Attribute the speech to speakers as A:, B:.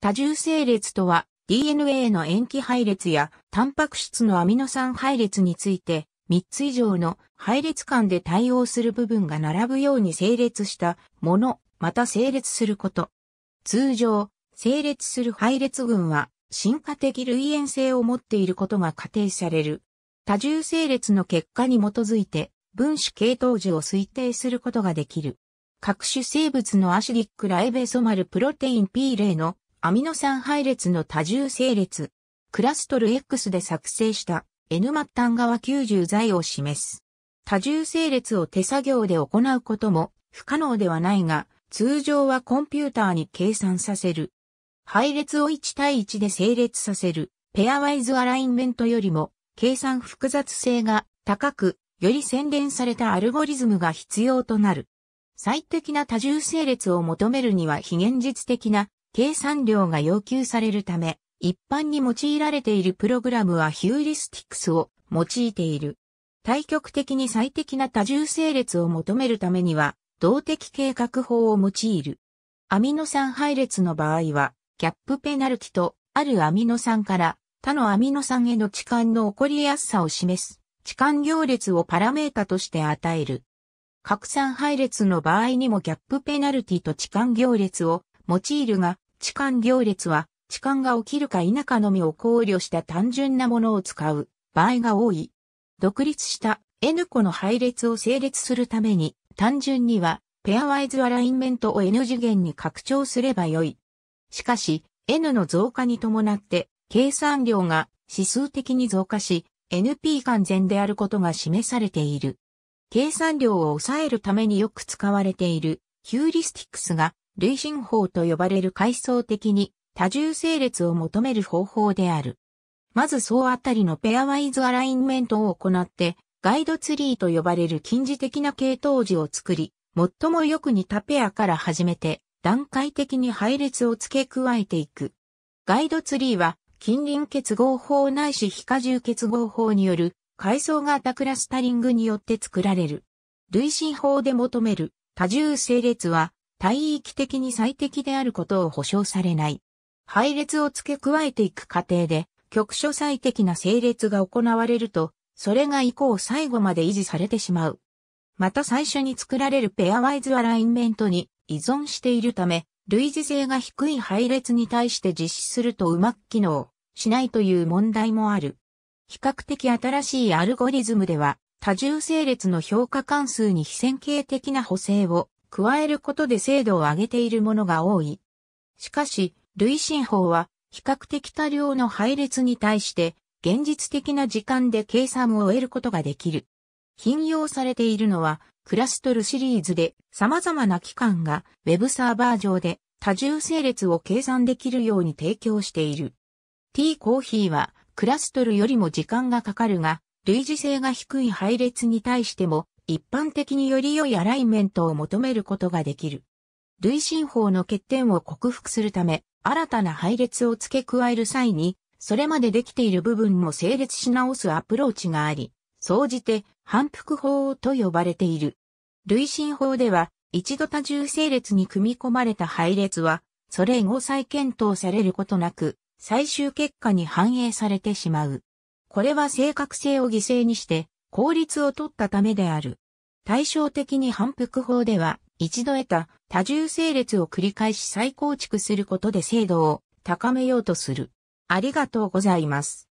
A: 多重整列とは DNA の塩基配列やタンパク質のアミノ酸配列について3つ以上の配列間で対応する部分が並ぶように整列したもの、また整列すること。通常、整列する配列群は進化的類縁性を持っていることが仮定される。多重整列の結果に基づいて分子系統樹を推定することができる。各種生物のアシディックライベソマルプロテイン P 例のアミノ酸配列の多重整列、クラストル X で作成した N 末端側90剤を示す。多重整列を手作業で行うことも不可能ではないが、通常はコンピューターに計算させる。配列を1対1で整列させる、ペアワイズアラインメントよりも、計算複雑性が高く、より洗練されたアルゴリズムが必要となる。最適な多重整列を求めるには非現実的な計算量が要求されるため、一般に用いられているプログラムはヒューリスティクスを用いている。対極的に最適な多重整列を求めるためには、動的計画法を用いる。アミノ酸配列の場合は、キャップペナルティと、あるアミノ酸から他のアミノ酸への置換の起こりやすさを示す、置換行列をパラメータとして与える。核酸配列の場合にもギャップペナルティと置換行列を用いるが、痴漢行列は、痴漢が起きるか否かのみを考慮した単純なものを使う場合が多い。独立した N 個の配列を整列するために、単純には、ペアワイズアラインメントを N 次元に拡張すればよい。しかし、N の増加に伴って、計算量が指数的に増加し、NP 完全であることが示されている。計算量を抑えるためによく使われているヒューリスティックスが類心法と呼ばれる階層的に多重整列を求める方法である。まず総あたりのペアワイズアラインメントを行って、ガイドツリーと呼ばれる近似的な系統時を作り、最もよく似たペアから始めて、段階的に配列を付け加えていく。ガイドツリーは、近隣結合法ないし非荷重結合法による階層型クラスタリングによって作られる。累進法で求める多重整列は帯域的に最適であることを保証されない。配列を付け加えていく過程で、局所最適な整列が行われると、それが以降最後まで維持されてしまう。また最初に作られるペアワイズアラインメントに依存しているため、類似性が低い配列に対して実施するとうまく機能しないという問題もある。比較的新しいアルゴリズムでは、多重整列の評価関数に非線形的な補正を加えることで精度を上げているものが多い。しかし、累進法は比較的多量の配列に対して現実的な時間で計算を得ることができる。引用されているのはクラストルシリーズで様々な機関が Web サーバー上で多重整列を計算できるように提供している。t コーヒーはクラストルよりも時間がかかるが、類似性が低い配列に対しても一般的により良いアライメントを求めることができる。累進法の欠点を克服するため、新たな配列を付け加える際に、それまでできている部分も整列し直すアプローチがあり、総じて反復法と呼ばれている。累進法では、一度多重整列に組み込まれた配列は、それ以後再検討されることなく、最終結果に反映されてしまう。これは正確性を犠牲にして、効率を取ったためである。対照的に反復法では、一度得た多重整列を繰り返し再構築することで精度を高めようとする。ありがとうございます。